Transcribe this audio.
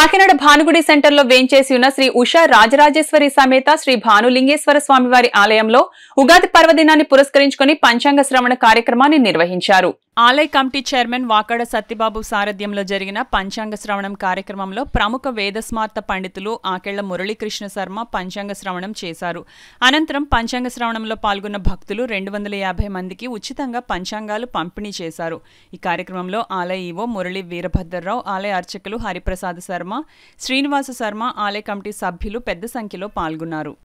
కాకినాడ భానుగుడి సెంటర్లో వేంచేసి ఉన్న శ్రీ ఉషా రాజరాజేశ్వరి సమేత శ్రీ భానులింగేశ్వర స్వామివారి ఆలయంలో ఉగాది పర్వదినాన్ని పురస్కరించుకుని పంచాంగ శ్రవణ కార్యక్రమాన్ని నిర్వహించారు ఆలయ కమిటీ చైర్మన్ వాకాడ సత్యబాబు సారథ్యంలో జరిగిన పంచాంగ శ్రవణం కార్యక్రమంలో ప్రముఖ వేదస్మార్త పండితులు ఆకేళ్ల మురళీకృష్ణ శర్మ పంచాంగ శ్రవణం చేశారు అనంతరం పంచాంగ శ్రవణంలో పాల్గొన్న భక్తులు రెండు వందల యాభై మందికి ఉచితంగా పంచాంగాలు పంపిణీ చేశారు ఈ కార్యక్రమంలో ఆలయ ఈవో మురళీ వీరభద్రరావు ఆలయ అర్చకులు హరిప్రసాద్ శర్మ శర్మ శ్రీనివాస శర్మ ఆలయ కమిటీ సభ్యులు పెద్ద సంఖ్యలో పాల్గొన్నారు